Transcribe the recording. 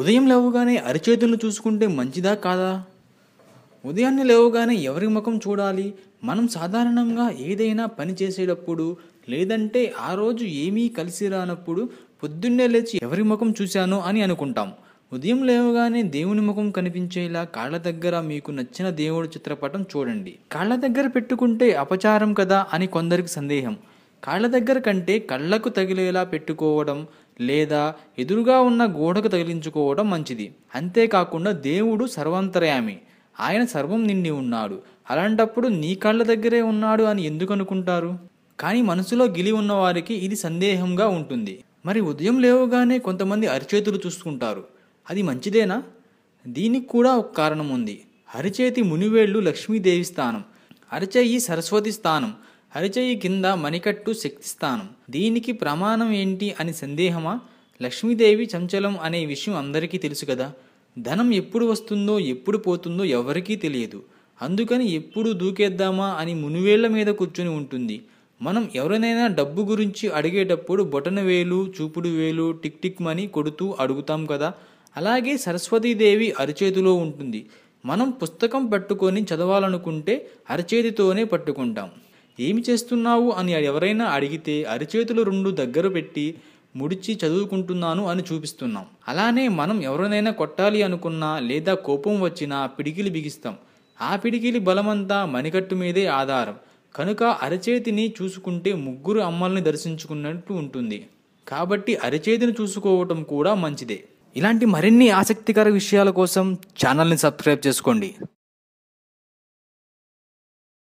ఉదయం లేవగానే అరిచేతులను చూసుకుంటే మంచిదా కాదా ఉదయాన్నే లేవగానే ఎవరి ముఖం చూడాలి మనం సాధారణంగా ఏదైనా పని చేసేటప్పుడు లేదంటే ఆ రోజు ఏమీ కలిసి రానప్పుడు పొద్దున్నే లేచి ఎవరి ముఖం చూశాను అని అనుకుంటాం ఉదయం లేవగానే దేవుని ముఖం కనిపించేలా కాళ్ళ దగ్గర మీకు నచ్చిన దేవుడు చిత్రపటం చూడండి కాళ్ళ దగ్గర పెట్టుకుంటే అపచారం కదా అని కొందరికి సందేహం కాళ్ళ దగ్గర కంటే కళ్ళకు తగిలేలా పెట్టుకోవడం లేదా ఎదురుగా ఉన్న గోడకు తగిలించుకోవడం మంచిది అంతేకాకుండా దేవుడు సర్వంతరయామి ఆయన సర్వం నిండి ఉన్నాడు అలాంటప్పుడు నీ కళ్ళ దగ్గరే ఉన్నాడు అని ఎందుకు అనుకుంటారు కానీ మనసులో గిలి ఉన్నవారికి ఇది సందేహంగా ఉంటుంది మరి ఉదయం లేవగానే కొంతమంది అరిచేతులు చూసుకుంటారు అది మంచిదేనా దీనికి కూడా ఒక కారణం ఉంది అరిచేతి మునివేళ్ళు లక్ష్మీదేవి స్థానం అరిచేయి సరస్వతి స్థానం హరిచేయి కింద మణికట్టు శక్తి స్థానం దీనికి ప్రమాణం ఏంటి అని సందేహమా లక్ష్మీదేవి చంచలం అనే విషయం అందరికీ తెలుసు కదా ధనం ఎప్పుడు వస్తుందో ఎప్పుడు పోతుందో ఎవరికీ తెలియదు అందుకని ఎప్పుడు దూకేద్దామా అని మునివేళ్ల మీద కూర్చుని ఉంటుంది మనం ఎవరినైనా డబ్బు గురించి అడిగేటప్పుడు బొటన వేలు చూపుడు వేలు టిక్ టిక్ మని కొడుతూ అడుగుతాం కదా అలాగే సరస్వతీదేవి అరిచేతిలో ఉంటుంది మనం పుస్తకం పట్టుకొని చదవాలనుకుంటే అరచేతితోనే పట్టుకుంటాం ఏమి చేస్తున్నావు అని ఎవరైనా అడిగితే అరిచేతులు రెండు దగ్గర పెట్టి ముడిచి చదువుకుంటున్నాను అని చూపిస్తున్నాం అలానే మనం ఎవరినైనా కొట్టాలి అనుకున్నా లేదా కోపం వచ్చినా పిడికిలి బిగిస్తాం ఆ పిడికిలి బలమంతా మణికట్టు మీదే ఆధారం కనుక అరచేతిని చూసుకుంటే ముగ్గురు అమ్మల్ని దర్శించుకున్నట్టు ఉంటుంది కాబట్టి అరచేతిని చూసుకోవటం కూడా మంచిదే ఇలాంటి మరిన్ని ఆసక్తికర విషయాల కోసం ఛానల్ని సబ్స్క్రైబ్ చేసుకోండి